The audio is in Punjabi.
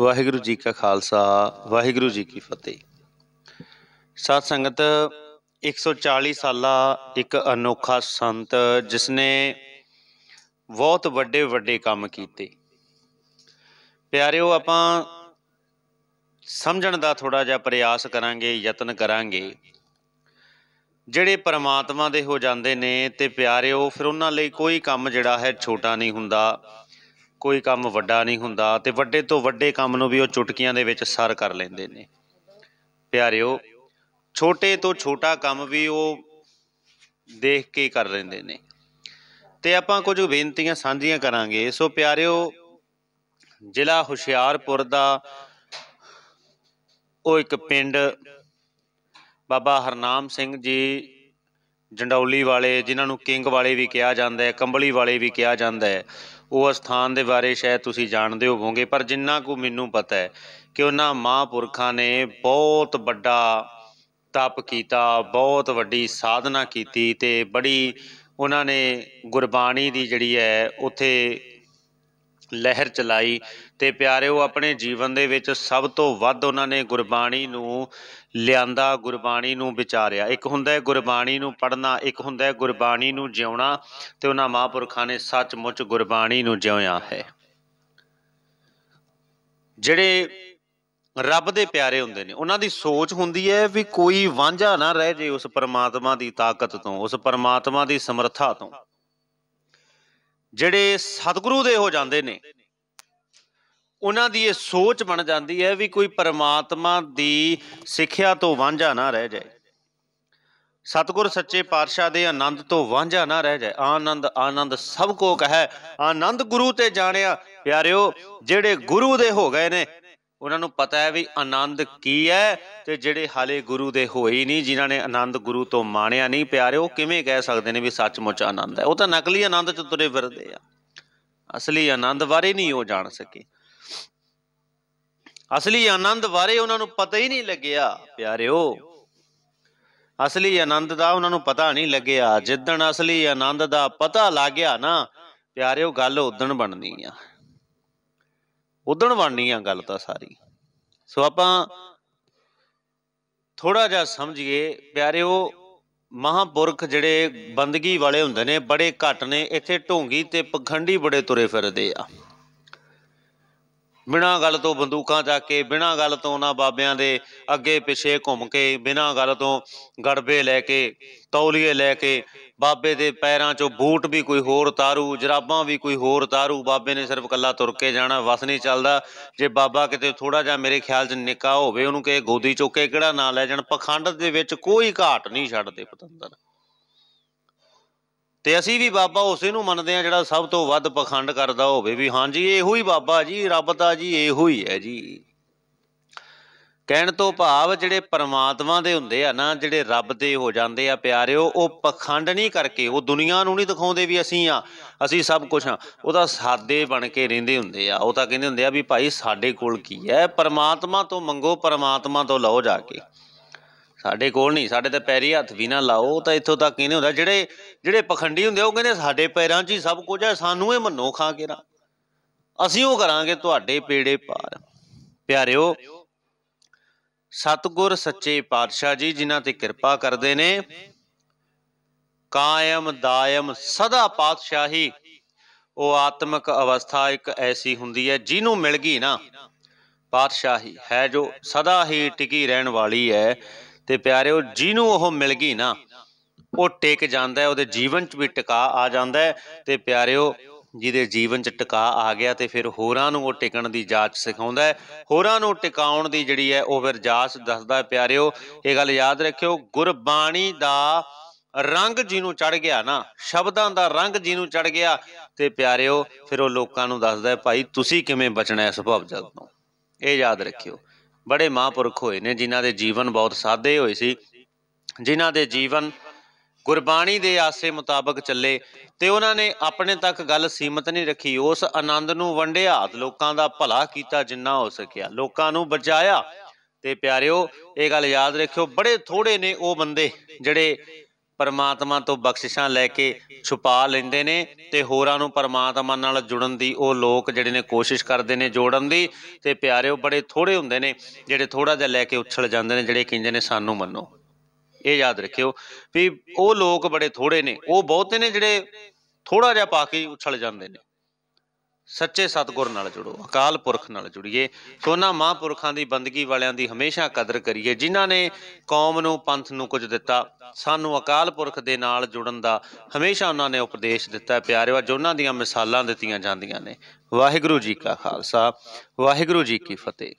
ਵਾਹਿਗੁਰੂ ਜੀ ਕਾ ਖਾਲਸਾ ਵਾਹਿਗੁਰੂ ਜੀ ਕੀ ਫਤਿਹ ਸਾਧ ਸੰਗਤ 140 ਸਾਲਾ ਇੱਕ ਅਨੋਖਾ ਸੰਤ ਜਿਸ ਨੇ ਬਹੁਤ ਵੱਡੇ ਵੱਡੇ ਕੰਮ ਕੀਤੇ ਪਿਆਰਿਓ ਆਪਾਂ ਸਮਝਣ ਦਾ ਥੋੜਾ ਜਿਹਾ ਪ੍ਰਯਾਸ ਕਰਾਂਗੇ ਯਤਨ ਕਰਾਂਗੇ ਜਿਹੜੇ ਪਰਮਾਤਮਾ ਦੇ ਹੋ ਜਾਂਦੇ ਨੇ ਤੇ ਪਿਆਰਿਓ ਫਿਰ ਉਹਨਾਂ ਲਈ ਕੋਈ ਕੰਮ ਜਿਹੜਾ ਹੈ ਛੋਟਾ ਨਹੀਂ ਹੁੰਦਾ ਕੋਈ ਕੰਮ ਵੱਡਾ ਨਹੀਂ ਹੁੰਦਾ ਤੇ ਵੱਡੇ ਤੋਂ ਵੱਡੇ ਕੰਮ ਨੂੰ ਵੀ ਉਹ ਚੁਟਕੀਆਂ ਦੇ ਵਿੱਚ ਸਰ ਕਰ ਲੈਂਦੇ ਨੇ ਪਿਆਰਿਓ ਛੋਟੇ ਤੋਂ ਛੋਟਾ ਕੰਮ ਵੀ ਉਹ ਦੇਖ ਕੇ ਕਰ ਲੈਂਦੇ ਨੇ ਤੇ ਆਪਾਂ ਕੁਝ ਬੇਨਤੀਆਂ ਸਾਂਝੀਆਂ ਕਰਾਂਗੇ ਸੋ ਪਿਆਰਿਓ ਜ਼ਿਲ੍ਹਾ ਹੁਸ਼ਿਆਰਪੁਰ ਦਾ ਉਹ ਇੱਕ ਪਿੰਡ ਬਾਬਾ ਹਰਨਾਮ ਸਿੰਘ ਜੀ ਜੰਡੌਲੀ ਵਾਲੇ ਜਿਨ੍ਹਾਂ ਨੂੰ ਕਿੰਗ ਵਾਲੇ ਵੀ ਕਿਹਾ ਜਾਂਦਾ ਹੈ ਕੰਬਲੀ ਵਾਲੇ ਵੀ ਕਿਹਾ ਜਾਂਦਾ ਹੈ ਉਹ ਸਥਾਨ ਦੇ ਬਾਰੇ ਸ਼ਾਇਦ ਤੁਸੀਂ ਜਾਣਦੇ ਹੋਵੋਗੇ ਪਰ ਜਿੰਨਾ ਕੁ ਮੈਨੂੰ ਪਤਾ ਹੈ ਕਿ ਉਹਨਾਂ ਮਹਾਪੁਰਖਾਂ ਨੇ ਬਹੁਤ ਵੱਡਾ ਤਪ ਕੀਤਾ ਬਹੁਤ ਵੱਡੀ ਸਾਧਨਾ ਕੀਤੀ ਤੇ ਬੜੀ ਉਹਨਾਂ ਨੇ ਗੁਰਬਾਣੀ ਦੀ ਜਿਹੜੀ ਹੈ ਉਥੇ ਲਹਿਰ ਚਲਾਈ ਤੇ ਪਿਆਰਿਓ ਆਪਣੇ ਜੀਵਨ ਦੇ ਵਿੱਚ ਸਭ ਤੋਂ ਵੱਧ ਉਹਨਾਂ ਨੇ ਗੁਰਬਾਣੀ ਨੂੰ ਲਿਆਂਦਾ ਗੁਰਬਾਣੀ ਨੂੰ ਵਿਚਾਰਿਆ ਇੱਕ ਹੁੰਦਾ ਹੈ ਗੁਰਬਾਣੀ ਨੂੰ ਪੜਨਾ ਇੱਕ ਹੁੰਦਾ ਹੈ ਗੁਰਬਾਣੀ ਨੂੰ ਜਿਉਣਾ ਤੇ ਉਹਨਾਂ ਮਹਾਪੁਰਖਾਂ ਨੇ ਸੱਚਮੁੱਚ ਗੁਰਬਾਣੀ ਨੂੰ ਜਿਉਂਿਆ ਹੈ ਜਿਹੜੇ ਰੱਬ ਦੇ ਪਿਆਰੇ ਹੁੰਦੇ ਨੇ ਉਹਨਾਂ ਦੀ ਸੋਚ ਹੁੰਦੀ ਹੈ ਵੀ ਕੋਈ ਵਾਂਝਾ ਨਾ ਰਹਿ ਜੇ ਉਸ ਪਰਮਾਤਮਾ ਦੀ ਤਾਕਤ ਤੋਂ ਉਸ ਪਰਮਾਤਮਾ ਦੀ ਸਮਰੱਥਾ ਤੋਂ ਜਿਹੜੇ ਸਤਿਗੁਰੂ ਦੇ ਹੋ ਜਾਂਦੇ ਨੇ ਉਹਨਾਂ ਦੀ ਇਹ ਸੋਚ ਬਣ ਜਾਂਦੀ ਹੈ ਵੀ ਕੋਈ ਪਰਮਾਤਮਾ ਦੀ ਸਿੱਖਿਆ ਤੋਂ ਵਾਂਝਾ ਨਾ ਰਹਿ ਜਾਏ ਸਤਗੁਰ ਸੱਚੇ ਪਾਤਸ਼ਾਹ ਦੇ ਆਨੰਦ ਤੋਂ ਵਾਂਝਾ ਨਾ ਰਹਿ ਜਾਏ ਆਨੰਦ ਆਨੰਦ ਸਭ ਕੋ ਕਹੈ ਆਨੰਦ ਗੁਰੂ ਤੇ ਜਾਣਿਆ ਪਿਆਰਿਓ ਜਿਹੜੇ ਗੁਰੂ ਦੇ ਹੋ ਗਏ ਨੇ ਉਹਨਾਂ ਨੂੰ ਪਤਾ ਹੈ ਵੀ ਆਨੰਦ ਕੀ ਹੈ ਤੇ ਜਿਹੜੇ ਹਾਲੇ ਗੁਰੂ ਦੇ ਹੋਈ ਨਹੀਂ ਜਿਨ੍ਹਾਂ ਨੇ ਆਨੰਦ ਗੁਰੂ ਤੋਂ ਮਾਣਿਆ ਨਹੀਂ ਪਿਆਰੇ ਉਹ ਕਿਵੇਂ ਕਹਿ ਸਕਦੇ ਨੇ ਵੀ ਸੱਚਮੁੱਚ ਆਨੰਦ ਹੈ ਉਹ ਤਾਂ ਨਕਲੀ ਆਨੰਦ ਚ ਤੁਰੇ ਫਿਰਦੇ ਆ ਅਸਲੀ ਆਨੰਦ ਬਾਰੇ ਨਹੀਂ ਉਹ ਜਾਣ ਸਕੇ ਅਸਲੀ ਆਨੰਦ ਬਾਰੇ ਉਹਨਾਂ ਨੂੰ ਪਤਾ ਹੀ ਨਹੀਂ ਲੱਗਿਆ ਪਿਆਰਿਓ ਅਸਲੀ ਆਨੰਦ ਦਾ ਉਹਨਾਂ ਨੂੰ ਪਤਾ ਨਹੀਂ ਲੱਗਿਆ ਜਿੱਦਣ ਅਸਲੀ ਆਨੰਦ ਦਾ ਪਤਾ ਲੱਗਿਆ ਨਾ ਪਿਆਰਿਓ ਗੱਲ ਉਦਣ ਬਣਨੀ ਆ ਉਦਣ ਬਣਨੀ ਆ ਗੱਲ ਤਾਂ ਸਾਰੀ ਸੋ ਆਪਾਂ ਥੋੜਾ ਜਿਹਾ ਸਮਝੀਏ ਪਿਆਰਿਓ ਮਹਾਪੁਰਖ ਜਿਹੜੇ ਬੰਦਗੀ ਵਾਲੇ ਹੁੰਦੇ ਨੇ ਬੜੇ ਘੱਟ ਨੇ ਇੱਥੇ ਢੋਂਗੀ ਤੇ ਪਖੰਡੀ ਬੜੇ ਤੁਰੇ ਫਿਰਦੇ ਆ ਬਿਨਾ ਗੱਲ ਤੋਂ ਬੰਦੂਕਾਂ ਚੱਕ ਕੇ ਬਿਨਾ ਗੱਲ ਤੋਂ ਉਹਨਾਂ ਬਾਬਿਆਂ ਦੇ ਅੱਗੇ ਪਿੱਛੇ ਘੁੰਮ ਕੇ ਬਿਨਾ ਗੱਲ ਤੋਂ ਗੜਬੇ ਲੈ ਕੇ ਤੌਲੀਏ ਲੈ ਕੇ ਬਾਬੇ ਦੇ ਪੈਰਾਂ 'ਚੋਂ ਬੂਟ ਵੀ ਕੋਈ ਹੋਰ ਤਾਰੂ ਜਰਾਬਾਂ ਵੀ ਕੋਈ ਹੋਰ ਤਾਰੂ ਬਾਬੇ ਨੇ ਸਿਰਫ ਕੱਲਾ ਤੁਰ ਕੇ ਜਾਣਾ ਵਸ ਨਹੀਂ ਚੱਲਦਾ ਜੇ ਬਾਬਾ ਕਿਤੇ ਥੋੜਾ ਜਿਹਾ ਮੇਰੇ ਖਿਆਲ 'ਚ ਨਿਕਾ ਹੋਵੇ ਉਹਨੂੰ ਕਹੇ ਗੋਦੀ ਚੁੱਕੇ ਕਿਹੜਾ ਨਾਂ ਲੈ ਜਾਣ ਪਖੰਡ ਦੇ ਵਿੱਚ ਕੋਈ ਘਾਟ ਨਹੀਂ ਛੱਡਦੇ ਪਤੰਦਰ ਤੇ ਅਸੀਂ ਵੀ ਬਾਬਾ ਉਸੇ ਨੂੰ ਮੰਨਦੇ ਆ ਜਿਹੜਾ ਸਭ ਤੋਂ ਵੱਧ ਪਖੰਡ ਕਰਦਾ ਹੋਵੇ ਵੀ ਹਾਂਜੀ ਇਹੋ ਹੀ ਬਾਬਾ ਜੀ ਰੱਬ ਦਾ ਜੀ ਇਹੋ ਹੀ ਹੈ ਜੀ ਕਹਿਣ ਤੋਂ ਭਾਵ ਜਿਹੜੇ ਪਰਮਾਤਮਾ ਦੇ ਹੁੰਦੇ ਆ ਨਾ ਜਿਹੜੇ ਰੱਬ ਦੇ ਹੋ ਜਾਂਦੇ ਆ ਪਿਆਰਿਓ ਉਹ ਪਖੰਡ ਨਹੀਂ ਕਰਕੇ ਉਹ ਦੁਨੀਆ ਨੂੰ ਨਹੀਂ ਦਿਖਾਉਂਦੇ ਵੀ ਅਸੀਂ ਆ ਅਸੀਂ ਸਭ ਕੁਝ ਆ ਉਹ ਤਾਂ ਸਾਦੇ ਬਣ ਕੇ ਰਹਿੰਦੇ ਹੁੰਦੇ ਆ ਉਹ ਤਾਂ ਕਹਿੰਦੇ ਹੁੰਦੇ ਆ ਵੀ ਭਾਈ ਸਾਡੇ ਕੋਲ ਕੀ ਹੈ ਪਰਮਾਤਮਾ ਤੋਂ ਮੰਗੋ ਪਰਮਾਤਮਾ ਤੋਂ ਲਓ ਜਾ ਕੇ ਸਾਡੇ ਕੋਲ ਨਹੀਂ ਸਾਡੇ ਤੇ ਪੈਰੀ ਹੱਥ ਵੀ ਨਾ ਲਾਓ ਤਾਂ ਇੱਥੋਂ ਤੱਕ ਇਹਨੇ ਹੁੰਦਾ ਜਿਹੜੇ ਜਿਹੜੇ ਪਖੰਡੀ ਹੁੰਦੇ ਉਹ ਕਹਿੰਦੇ ਸਾਡੇ ਪੈਰਾਂ 'ਚ ਹੀ ਸਭ ਕੁਝ ਹੈ ਸਾਨੂੰ ਇਹ ਮੰਨੋ ਖਾ ਕੇ ਨਾ ਅਸੀਂ ਉਹ ਕਰਾਂਗੇ ਤੁਹਾਡੇ ਪੇੜੇ ਪਾਰ ਪਿਆਰਿਓ ਸਤਗੁਰ ਸੱਚੇ ਪਾਤਸ਼ਾਹ ਜੀ ਜਿਨ੍ਹਾਂ ਤੇ ਕਿਰਪਾ ਕਰਦੇ ਨੇ ਕਾਇਮ ਦਾਇਮ ਸਦਾ ਪਾਤਸ਼ਾਹੀ ਉਹ ਆਤਮਿਕ ਅਵਸਥਾ ਇੱਕ ਐਸੀ ਹੁੰਦੀ ਹੈ ਜਿਹਨੂੰ ਮਿਲ ਗਈ ਨਾ ਪਾਤਸ਼ਾਹੀ ਹੈ ਜੋ ਸਦਾ ਹੀ ਟਿਕੀ ਰਹਿਣ ਵਾਲੀ ਹੈ ਤੇ ਪਿਆਰਿਓ ਜਿਹਨੂੰ ਉਹ ਮਿਲ ਗਈ ਨਾ ਉਹ ਟਿਕ ਜਾਂਦਾ ਉਹਦੇ ਜੀਵਨ 'ਚ ਵੀ ਟਿਕਾ ਆ ਜਾਂਦਾ ਤੇ ਪਿਆਰਿਓ ਜਿਹਦੇ ਜੀਵਨ 'ਚ ਟਿਕਾ ਆ ਗਿਆ ਤੇ ਫਿਰ ਹੋਰਾਂ ਨੂੰ ਉਹ ਟਿਕਣ ਦੀ ਜਾਚ ਸਿਖਾਉਂਦਾ ਹੈ ਹੋਰਾਂ ਨੂੰ ਟਿਕਾਉਣ ਦੀ ਜਿਹੜੀ ਹੈ ਉਹ ਫਿਰ ਜਾਚ ਦੱਸਦਾ ਹੈ ਪਿਆਰਿਓ ਇਹ ਗੱਲ ਯਾਦ ਰੱਖਿਓ ਗੁਰਬਾਣੀ ਦਾ ਰੰਗ ਜਿਹਨੂੰ ਚੜ ਗਿਆ ਨਾ ਸ਼ਬਦਾਂ ਦਾ ਰੰਗ ਜਿਹਨੂੰ ਚੜ ਗਿਆ ਤੇ ਪਿਆਰਿਓ ਫਿਰ ਉਹ ਲੋਕਾਂ ਨੂੰ ਦੱਸਦਾ ਹੈ ਭਾਈ ਤੁਸੀਂ ਕਿਵੇਂ ਬਚਣਾ ਇਸ ਜਲ ਤੋਂ ਇਹ ਯਾਦ ਰੱਖਿਓ ਬੜੇ ਮਹਾਂਪੁਰਖ ਹੋਏ ਨੇ ਜਿਨ੍ਹਾਂ ਦੇ ਜੀਵਨ ਬਹੁਤ ਸਾਦੇ ਹੋਏ ਸੀ ਜਿਨ੍ਹਾਂ ਦੇ ਜੀਵਨ ਗੁਰਬਾਣੀ ਦੇ ਆਸੇ ਮੁਤਾਬਕ ਚੱਲੇ ਤੇ ਉਹਨਾਂ ਨੇ ਆਪਣੇ ਤੱਕ ਗੱਲ ਸੀਮਤ ਨਹੀਂ ਰੱਖੀ ਉਸ ਆਨੰਦ ਨੂੰ ਵੰਡਿਆ ਲੋਕਾਂ ਦਾ ਭਲਾ ਕੀਤਾ ਜਿੰਨਾ ਹੋ ਸਕਿਆ ਲੋਕਾਂ ਨੂੰ ਬਚਾਇਆ ਤੇ ਪਿਆਰਿਓ ਇਹ ਗੱਲ ਯਾਦ ਰੱਖਿਓ ਬੜੇ ਥੋੜੇ ਨੇ ਉਹ ਬੰਦੇ ਜਿਹੜੇ ਪਰਮਾਤਮਾ ਤੋਂ ਬਖਸ਼ਿਸ਼ਾਂ ਲੈ ਕੇ ਛੁਪਾ ਲੈਂਦੇ ਨੇ ਤੇ ਹੋਰਾਂ ਨੂੰ ਪਰਮਾਤਮਾ ਨਾਲ ਜੁੜਨ ਦੀ ਉਹ ਲੋਕ ਜਿਹੜੇ ਨੇ ਕੋਸ਼ਿਸ਼ ਕਰਦੇ ਨੇ ਜੋੜਨ ਦੀ ਤੇ ਪਿਆਰਿਓ ਬੜੇ ਥੋੜੇ ਹੁੰਦੇ ਨੇ ਜਿਹੜੇ ਥੋੜਾ ਜਿਹਾ ਲੈ ਕੇ ਉੱਛਲ ਜਾਂਦੇ ਨੇ ਜਿਹੜੇ ਕਹਿੰਦੇ ਨੇ ਸਾਨੂੰ ਮੰਨੋ ਇਹ ਯਾਦ ਰੱਖਿਓ ਵੀ ਉਹ ਲੋਕ ਬੜੇ ਥੋੜੇ ਨੇ ਉਹ ਬਹੁਤੇ ਨੇ ਜਿਹੜੇ ਥੋੜਾ ਜਿਹਾ ਪਾ ਕੇ ਉੱਛਲ ਜਾਂਦੇ ਨੇ ਸੱਚੇ ਸਤਗੁਰ ਨਾਲ ਜੁੜੋ ਅਕਾਲ ਪੁਰਖ ਨਾਲ ਜੁੜੀਏ ਸੋਨਾ ਮਹਾਂਪੁਰਖਾਂ ਦੀ ਬੰਦਗੀ ਵਾਲਿਆਂ ਦੀ ਹਮੇਸ਼ਾ ਕਦਰ ਕਰੀਏ ਜਿਨ੍ਹਾਂ ਨੇ ਕੌਮ ਨੂੰ ਪੰਥ ਨੂੰ ਕੁਝ ਦਿੱਤਾ ਸਾਨੂੰ ਅਕਾਲ ਪੁਰਖ ਦੇ ਨਾਲ ਜੁੜਨ ਦਾ ਹਮੇਸ਼ਾ ਉਹਨਾਂ ਨੇ ਉਪਦੇਸ਼ ਦਿੱਤਾ ਪਿਆਰਿਓ ਅੱਜ ਉਹਨਾਂ ਦੀਆਂ ਮਿਸਾਲਾਂ ਦਿੱਤੀਆਂ ਜਾਂਦੀਆਂ ਨੇ ਵਾਹਿਗੁਰੂ ਜੀ ਕਾ ਖਾਲਸਾ ਵਾਹਿਗੁਰੂ ਜੀ ਕੀ ਫਤਿਹ